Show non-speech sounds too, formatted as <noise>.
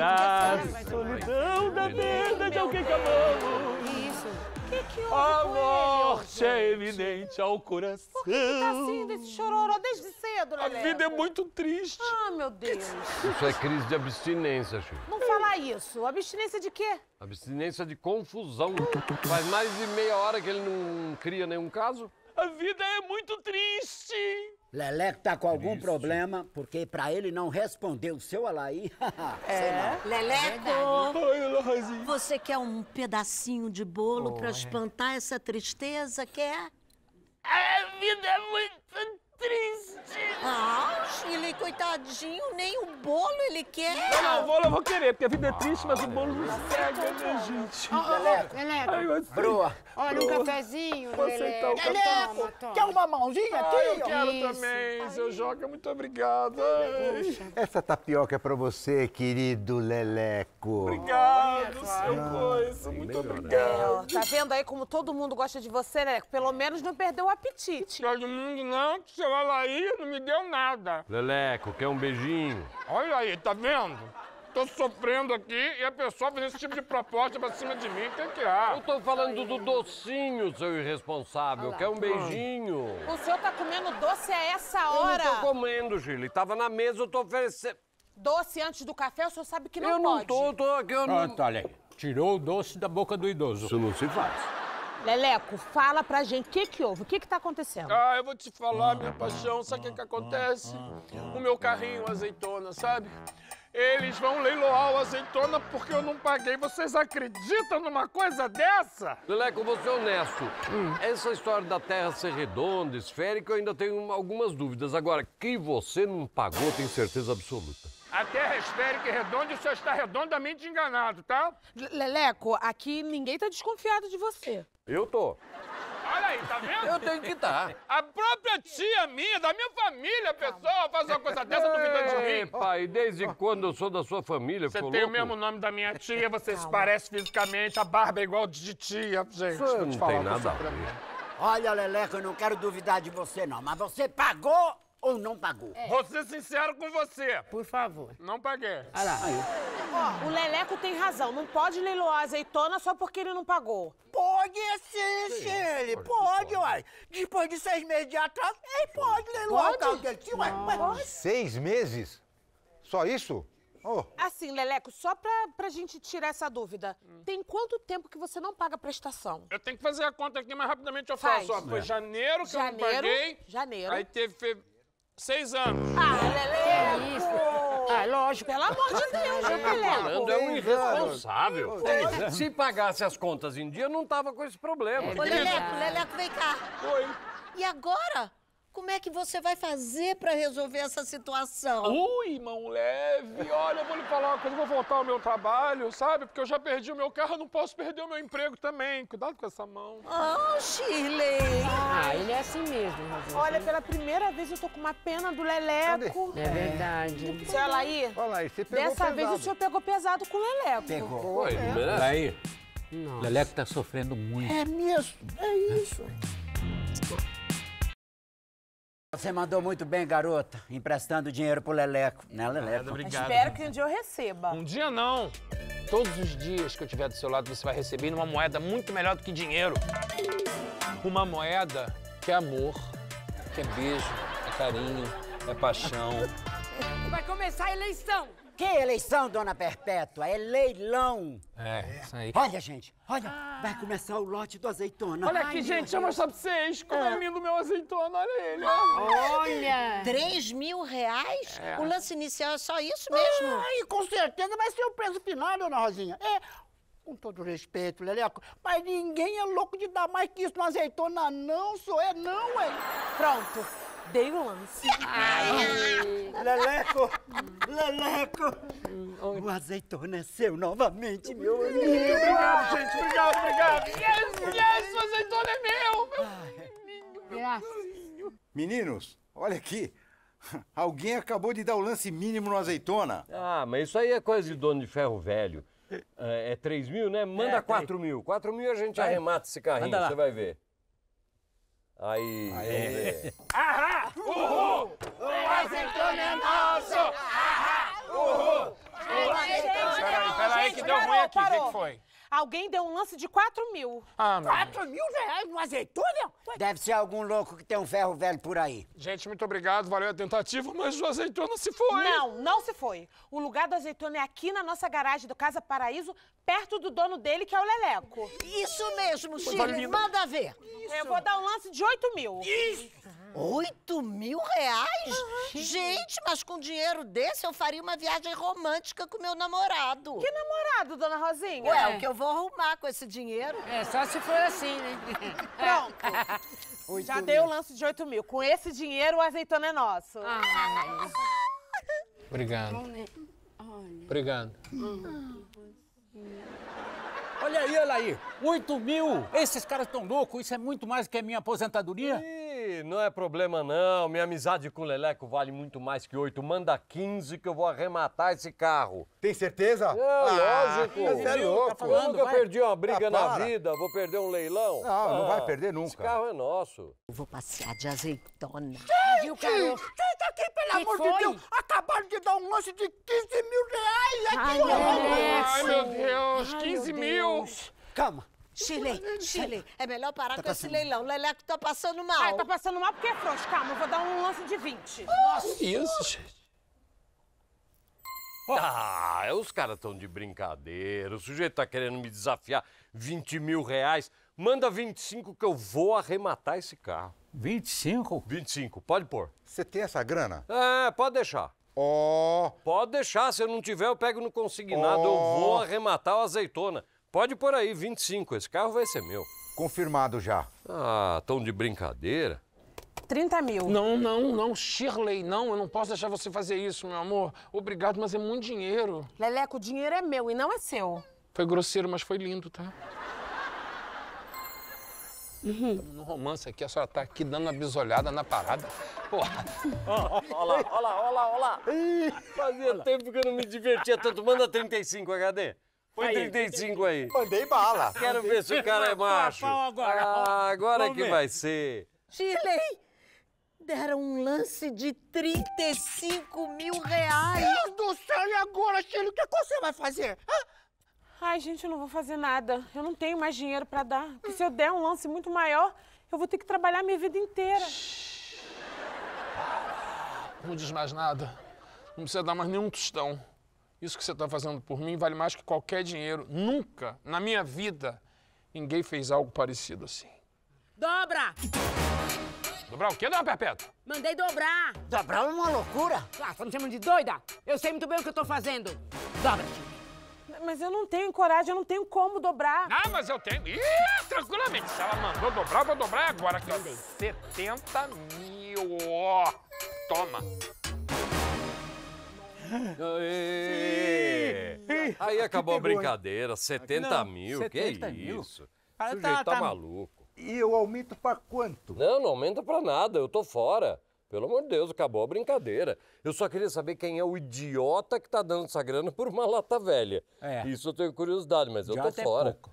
Na solidão da perda de alguém que amamos. Isso. O que, que houve A morte é evidente ao coração. Por que tá assim desse chororó desde cedo, Lelé? A vida é muito triste. Ah, meu Deus. Isso é crise de abstinência, Chico. Não fala isso. Abstinência de quê? Abstinência de confusão. Faz mais de meia hora que ele não cria nenhum caso. A vida é muito triste. Leleco tá com algum problema, porque pra ele não responder o seu Alaí. <laughs> é. Leleco! É Você quer um pedacinho de bolo oh, pra espantar essa tristeza, quer? A vida é muito triste. Ah, Chile, coitadinho, nem o bolo ele quer. Não, o bolo eu vou querer, porque a vida é triste, mas o bolo não cega, né, gente? Ô, Leleco, Leleco. Broa. Olha, um cafezinho, Leleco. Leleco, quer uma mãozinha aqui? eu quero Isso. também, Ai. seu Joca, muito obrigada. Essa tapioca é pra você, querido Leleco. Obrigado, Olha, seu ah, coisa, muito melhor, né? obrigado. Né? Tá vendo aí como todo mundo gosta de você, Leleco? Pelo menos não perdeu o apetite. Todo mundo não, seu ela aí não me deu nada. Leleco, quer um beijinho? Olha aí, tá vendo? Tô sofrendo aqui e a pessoa faz esse tipo de proposta pra cima de mim, o que, é que há? Eu tô falando do docinho, seu irresponsável. Quer um beijinho? O senhor tá comendo doce a essa hora? Eu não tô comendo, Gili. Tava na mesa, eu tô oferecendo. Doce antes do café, o senhor sabe que não eu pode. Eu não tô, tô aqui, eu ah, não... Ah, tá, olha aí. Tirou o doce da boca do idoso. Isso não se faz. Leleco, fala pra gente o que, que houve, o que, que tá acontecendo? Ah, eu vou te falar, minha paixão, sabe o que, que acontece? O meu carrinho azeitona, sabe? Eles vão leiloar o azeitona porque eu não paguei. Vocês acreditam numa coisa dessa? Leleco, vou ser honesto. Hum. Essa história da Terra ser redonda, esférica, eu ainda tenho algumas dúvidas. Agora, que você não pagou, tenho certeza absoluta. A terra é esférica e redonda e o senhor está redondamente enganado, tá? Leleco, aqui ninguém tá desconfiado de você. Eu tô. Olha aí, tá vendo? Eu tenho que estar. Tá. A própria tia minha, da minha família, pessoal, faz uma coisa dessa duvidando de mim. pai, desde quando eu sou da sua família, Você tem o mesmo nome da minha tia, você se parece fisicamente, a barba é igual de tia, gente. Isso não tem nada a ver. Olha, Leleco, eu não quero duvidar de você, não, mas você pagou ou não pagou? É. Vou ser sincero com você. Por favor. Não paguei. Olha lá. Ó, o Leleco tem razão. Não pode leiloar azeitona só porque ele não pagou. Pode sim, sim. Ele pode, pode, uai. Depois de seis meses de atraso, ele pode leiloar pode? o carro dele. uai. Seis meses? Só isso? Oh. Assim, Leleco, só pra, pra gente tirar essa dúvida, hum. tem quanto tempo que você não paga a prestação? Eu tenho que fazer a conta aqui, mas rapidamente eu faço, falo só. Foi é. janeiro que janeiro, eu não paguei. Janeiro. Aí teve Seis anos. Hum. Ah, Leleco! Ah, é lógico. Pelo amor de Deus, eu tá falando, é um irresponsável. Se pagasse as contas em dia, não tava com esse problema. Ô, Leleco, é Leleco, vem cá. Oi. E agora? Como é que você vai fazer para resolver essa situação? Ui, mão leve, olha, eu vou lhe falar uma coisa, eu vou voltar ao meu trabalho, sabe? Porque eu já perdi o meu carro, não posso perder o meu emprego também. Cuidado com essa mão. Oh, Shirley! Ah, ele é assim mesmo, Rosinha. Olha, pela primeira vez eu tô com uma pena do Leleco. É verdade. É. Seu Alaí, Olha aí, você pegou dessa pesado. vez o senhor pegou pesado com o Leleco. Pegou. Foi, é. Alaí, Leleco tá sofrendo muito. É mesmo, é isso. É. <laughs> Você mandou muito bem, garota, emprestando dinheiro pro Leleco, né, Leleco? Nada, obrigado. Espero que um dia eu receba. Um dia não. Todos os dias que eu tiver do seu lado, você vai receber uma moeda muito melhor do que dinheiro. Uma moeda que é amor, que é beijo, é carinho, é paixão. Vai começar a eleição. Que eleição, dona Perpétua? É leilão. É, isso aí. Olha, gente, olha, ah. vai começar o lote do azeitona. Olha aqui, Ai, gente, eu mostrar pra vocês como é, meu azeitona, olha ele. Olha! Três mil reais? É. O lance inicial é só isso mesmo? Ai, com certeza vai ser o preço final, dona Rosinha. É, com todo respeito, Leleco, mas ninguém é louco de dar mais que isso no azeitona, não, sou é, não, é. Pronto dei um lance. Ai. Leleco! Leleco! Hum, hum o azeitona é seu novamente, meu amigo. obrigado, gente. Obrigado, obrigado. Yes, yes, o azeitona é meu. Meu Graças. Meninos, olha aqui. <laughs> Alguém acabou de dar o lance mínimo no azeitona. Ah, mas isso aí é coisa de dono de ferro velho. É, é 3 mil, né? Manda é, 4 mil. 4 mil a gente arremata esse carrinho, você vai ver. Aí. Aê. Ahá! Uhul! O azeitona é nosso! Ahá! Uhul! O azeitona é nosso! Peraí, que deu ruim aqui. O que, foi? Alguém deu um lance de 4 mil. Ah, 4 mil reais no azeitona? Deve ser algum louco que tem um ferro velho por aí. Gente, muito obrigado, valeu a tentativa, mas o azeitona se foi. Não, não se foi. O lugar do azeitona é aqui na nossa garagem do Casa Paraíso, perto do dono dele, que é o Leleco. Isso mesmo, Chile, manda ver. É, isso? Eu vou dar um lance de 8 mil. Isso! 8 mil reais? Uhum. Gente, mas com dinheiro desse eu faria uma viagem romântica com meu namorado. Que namorado, dona Rosinha? Ué, é. o que eu vou arrumar com esse dinheiro? É, só se for assim, né? <laughs> Pronto. Já mil. dei o lance de 8 mil. Com esse dinheiro, o azeitona é nosso. Ah. <laughs> Obrigado. Né? Obrigado. Hum. Hum. Olha aí, olha aí. 8 mil! Esses caras estão loucos, isso é muito mais que a minha aposentadoria? Ih, não é problema não. Minha amizade com o Leleco vale muito mais que 8. Manda 15 que eu vou arrematar esse carro. Tem certeza? É, ah, lógico. Você é tá louco. Tá falando, nunca vai. perdi uma briga ah, na vida, vou perder um leilão. Não, ah, não vai ah, perder nunca. Esse carro é nosso. Eu vou passear de azeitona. Gente, Viu, Quem aqui, pelo que amor foi? de Deus? acabaram de dar um lance de 15 mil reais aqui. Ai, é Ai meu Deus, Ai, 15 meu mil. Calma. Chile, Chile, é melhor parar tá com passando... esse leilão. Leleco tá passando mal. Ah, tá passando mal porque é frouxo. Calma, eu vou dar um lance de 20. Ah, Nossa. Isso, gente. Ah, é, os caras estão de brincadeira. O sujeito tá querendo me desafiar 20 mil reais. Manda 25 que eu vou arrematar esse carro. 25? 25, pode pôr. Você tem essa grana? É, pode deixar. Ó. Oh. Pode deixar, se eu não tiver, eu pego no consignado, oh. eu vou arrematar o azeitona. Pode por aí, 25, esse carro vai ser meu. Confirmado já. Ah, tão de brincadeira. 30 mil. Não, não, não, Shirley, não, eu não posso deixar você fazer isso, meu amor. Obrigado, mas é muito dinheiro. Leleco, o dinheiro é meu e não é seu. Foi grosseiro, mas foi lindo, tá? Uhum. Estamos no romance aqui, a senhora tá aqui dando uma bisolhada na parada. Porra. Olha lá, olha lá, olha lá, Fazia olá. tempo que eu não me divertia tanto. Manda 35, HD. Põe 35 aí. Mandei bala. Quero ver se o cara é macho. Agora, ah, agora que ver. vai ser. Chile, deram um lance de 35 mil reais. Deus do céu, e agora, Chile, o que é você vai fazer? Hã? Ai, gente, eu não vou fazer nada. Eu não tenho mais dinheiro para dar. Porque se eu der um lance muito maior, eu vou ter que trabalhar minha vida inteira. Não diz mais nada. Não precisa dar mais nenhum tostão. Isso que você está fazendo por mim vale mais que qualquer dinheiro. Nunca na minha vida ninguém fez algo parecido assim. Dobra! Dobrar o quê, dona Perpétua? Mandei dobrar! Dobrar é uma loucura! Ah, você me chama de doida? Eu sei muito bem o que eu tô fazendo. Dobra! mas eu não tenho coragem, eu não tenho como dobrar. Ah, mas eu tenho. Ih, tranquilamente. Se ela mandou dobrar, eu vou dobrar agora aqui, ó. 70 mil. Ó. Toma. Aí ah, acabou a brincadeira, 70 não, mil, 70 que mil? isso? o tá, sujeito tá, tá maluco. E eu aumento pra quanto? Não, não aumenta pra nada, eu tô fora. Pelo amor de Deus, acabou a brincadeira. Eu só queria saber quem é o idiota que está dando essa grana por uma lata velha. É. Isso eu tenho curiosidade, mas eu tô fora. Pouco.